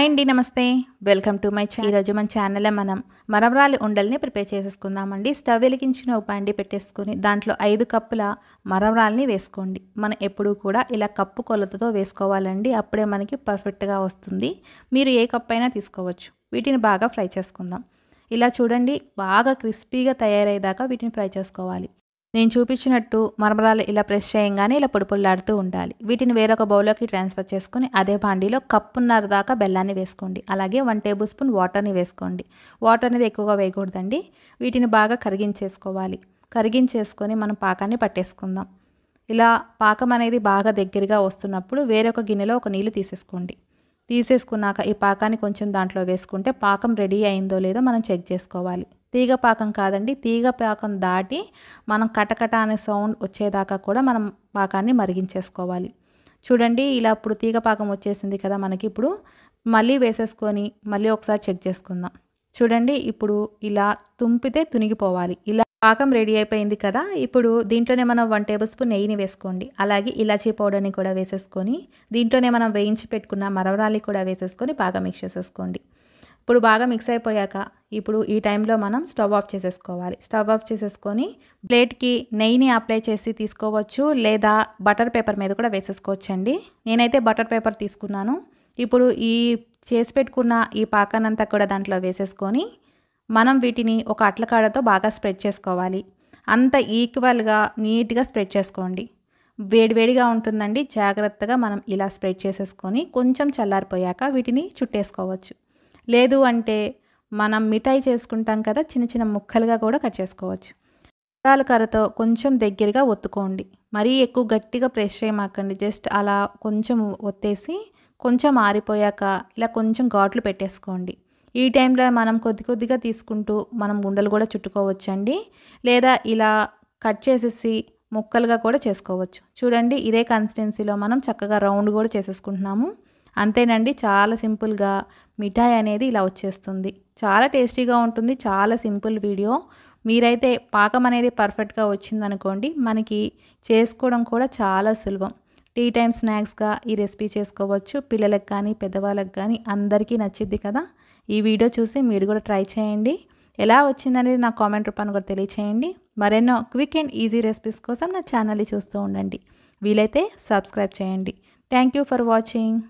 hi అండి నమస్తే welcome to my channel ఈరోజు మన ఛానల్లో మనం మరమరాలి ఉండల్ని ప్రిపేర్ చేసేసుకుందామండి స్టవ్ వెలిగించిన ఒక పండి పెట్టేసుకొని దాంట్లో ఐదు కప్పుల మరమరాల్ని వేసుకోండి మనం ఎప్పుడూ కూడా ఇలా కప్పు కొలతతో వేసుకోవాలండి అప్పుడే మనకి పర్ఫెక్ట్గా వస్తుంది మీరు ఏ కప్పు అయినా తీసుకోవచ్చు వీటిని బాగా ఫ్రై చేసుకుందాం ఇలా చూడండి బాగా క్రిస్పీగా తయారయ్యేదాకా వీటిని ఫ్రై చేసుకోవాలి నేను చూపించినట్టు మరమరాలు ఇలా ప్రెస్ చేయంగానే ఇలా పొడిపొల్లాడుతూ ఉండాలి వీటిని వేరొక బౌల్లోకి ట్రాన్స్ఫర్ చేసుకుని అదే భాండీలో కప్పున్నర దాకా బెల్లాన్ని వేసుకోండి అలాగే వన్ టేబుల్ స్పూన్ వాటర్ని వేసుకోండి వాటర్ అనేది ఎక్కువగా వేయకూడదండి వీటిని బాగా కరిగించేసుకోవాలి కరిగించేసుకొని మనం పాకాన్ని పట్టేసుకుందాం ఇలా పాకం అనేది బాగా దగ్గరగా వస్తున్నప్పుడు వేరొక గిన్నెలో ఒక నీళ్ళు తీసేసుకోండి తీసేసుకున్నాక ఈ పాకాన్ని కొంచెం దాంట్లో వేసుకుంటే పాకం రెడీ అయిందో లేదో మనం చెక్ చేసుకోవాలి తీగ పాకం కాదండి తీగ పాకం దాటి మనం కటకట అనే సౌండ్ వచ్చేదాకా కూడా మనం పాకాన్ని మరిగించేసుకోవాలి చూడండి ఇలా ఇప్పుడు తీగ పాకం వచ్చేసింది కదా మనకి ఇప్పుడు మళ్ళీ వేసేసుకొని మళ్ళీ ఒకసారి చెక్ చేసుకుందాం చూడండి ఇప్పుడు ఇలా తుంపితే తునిగిపోవాలి ఇలా పాకం రెడీ అయిపోయింది కదా ఇప్పుడు దీంట్లోనే మనం వన్ టేబుల్ స్పూన్ నెయ్యిని వేసుకోండి అలాగే ఇలాచీ పౌడర్ని కూడా వేసేసుకొని దీంట్లోనే మనం వేయించి పెట్టుకున్న మరవరాలి కూడా వేసేసుకొని బాగా మిక్స్ చేసేసుకోండి ఇప్పుడు బాగా మిక్స్ అయిపోయాక ఇప్పుడు ఈ టైంలో మనం స్టవ్ ఆఫ్ చేసేసుకోవాలి స్టవ్ ఆఫ్ చేసేసుకొని ప్లేట్కి నెయ్యిని అప్లై చేసి తీసుకోవచ్చు లేదా బటర్ పేపర్ మీద కూడా వేసేసుకోవచ్చండి నేనైతే బటర్ పేపర్ తీసుకున్నాను ఇప్పుడు ఈ చేసి పెట్టుకున్న ఈ పాకనంతా కూడా దాంట్లో వేసేసుకొని మనం వీటిని ఒక అట్లకాడతో బాగా స్ప్రెడ్ చేసుకోవాలి అంత ఈక్వల్గా నీట్గా స్ప్రెడ్ చేసుకోండి వేడివేడిగా ఉంటుందండి జాగ్రత్తగా మనం ఇలా స్ప్రెడ్ చేసేసుకొని కొంచెం చల్లారిపోయాక వీటిని చుట్టేసుకోవచ్చు లేదు అంటే మనం మిఠాయి చేసుకుంటాం కదా చిన్న చిన్న ముక్కలుగా కూడా కట్ చేసుకోవచ్చు గుడాల కర్రతో కొంచెం దగ్గరగా ఒత్తుకోండి మరీ ఎక్కువ గట్టిగా ప్రెస్ చేయమాకండి జస్ట్ అలా కొంచెం ఒత్తేసి కొంచెం ఆరిపోయాక ఇలా కొంచెం ఘాట్లు పెట్టేసుకోండి ఈ టైంలో మనం కొద్ది కొద్దిగా తీసుకుంటూ మనం గుండెలు కూడా చుట్టుకోవచ్చండి లేదా ఇలా కట్ చేసేసి ముక్కలుగా కూడా చేసుకోవచ్చు చూడండి ఇదే కన్సిస్టెన్సీలో మనం చక్కగా రౌండ్ కూడా చేసేసుకుంటున్నాము అంతేనండి చాలా సింపుల్గా మిఠాయి అనేది ఇలా వచ్చేస్తుంది చాలా టేస్టీగా ఉంటుంది చాలా సింపుల్ వీడియో మీరైతే పాకం అనేది పర్ఫెక్ట్గా వచ్చిందనుకోండి మనకి చేసుకోవడం కూడా చాలా సులభం టీ టైం స్నాక్స్గా ఈ రెసిపీ చేసుకోవచ్చు పిల్లలకు కానీ పెద్దవాళ్ళకి కానీ అందరికీ నచ్చిద్ది కదా ఈ వీడియో చూసి మీరు కూడా ట్రై చేయండి ఎలా వచ్చిందనేది నా కామెంట్ రూపాన్ని కూడా తెలియచేయండి మరెన్నో క్విక్ అండ్ ఈజీ రెసిపీస్ కోసం నా ఛానల్ని చూస్తూ ఉండండి వీలైతే సబ్స్క్రైబ్ చేయండి థ్యాంక్ ఫర్ వాచింగ్